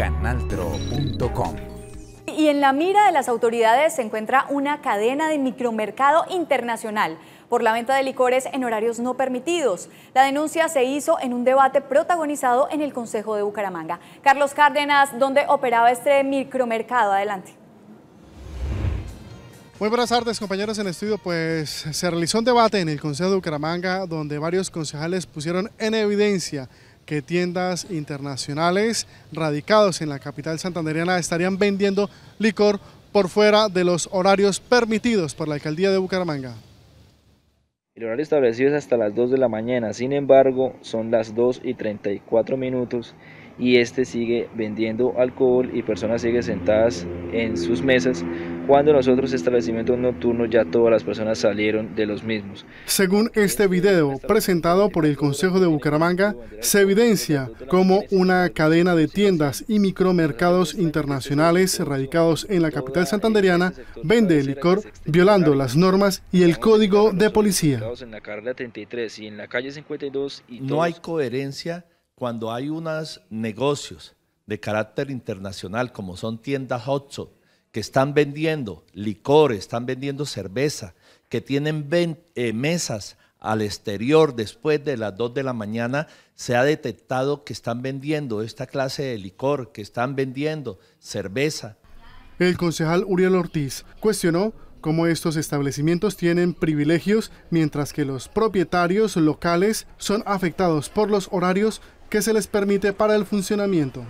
canaltro.com. Y en la mira de las autoridades se encuentra una cadena de micromercado internacional por la venta de licores en horarios no permitidos. La denuncia se hizo en un debate protagonizado en el Consejo de Bucaramanga. Carlos Cárdenas, ¿dónde operaba este micromercado? Adelante. Muy buenas tardes compañeros en estudio, pues se realizó un debate en el Consejo de Bucaramanga donde varios concejales pusieron en evidencia que tiendas internacionales radicados en la capital santandereana estarían vendiendo licor por fuera de los horarios permitidos por la alcaldía de Bucaramanga. El horario establecido es hasta las 2 de la mañana, sin embargo son las 2 y 34 minutos y este sigue vendiendo alcohol y personas siguen sentadas en sus mesas cuando nosotros los otros establecimientos nocturnos ya todas las personas salieron de los mismos. Según este video presentado por el Consejo de Bucaramanga, se evidencia cómo una cadena de tiendas y micromercados internacionales radicados en la capital santanderiana vende licor violando las normas y el código de policía. No hay coherencia cuando hay unos negocios de carácter internacional, como son tiendas hotshot, que están vendiendo licor, están vendiendo cerveza, que tienen eh, mesas al exterior después de las 2 de la mañana, se ha detectado que están vendiendo esta clase de licor, que están vendiendo cerveza. El concejal Uriel Ortiz cuestionó cómo estos establecimientos tienen privilegios mientras que los propietarios locales son afectados por los horarios que se les permite para el funcionamiento.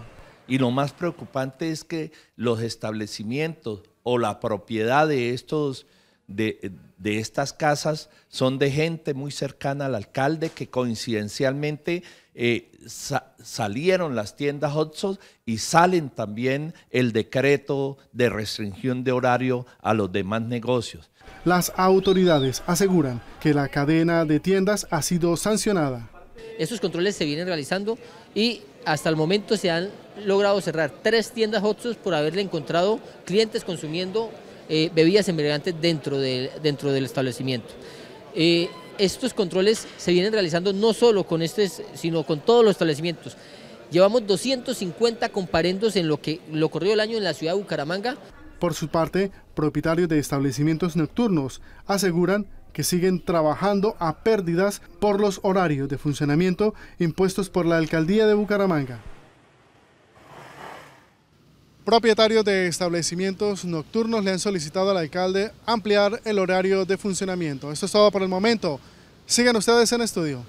Y lo más preocupante es que los establecimientos o la propiedad de, estos, de, estas casas son de gente muy cercana al alcalde que coincidencialmente eh, salieron las tiendas Hudson y salen también el decreto de restricción de horario a los demás negocios. Las autoridades aseguran que la cadena de tiendas ha sido sancionada. Estos controles se vienen realizando y hasta el momento se han logrado cerrar tres tiendas Hotsos por haberle encontrado clientes consumiendo eh, bebidas embriagantes dentro, dentro del establecimiento. Eh, estos controles se vienen realizando no solo con este, sino con todos los establecimientos. Llevamos 250 comparendos en lo que lo ocurrió el año en la ciudad de Bucaramanga. Por su parte, propietarios de establecimientos nocturnos aseguran que siguen trabajando a pérdidas por los horarios de funcionamiento impuestos por la alcaldía de Bucaramanga. Propietarios de establecimientos nocturnos le han solicitado al alcalde ampliar el horario de funcionamiento. Esto es todo por el momento. Sigan ustedes en estudio.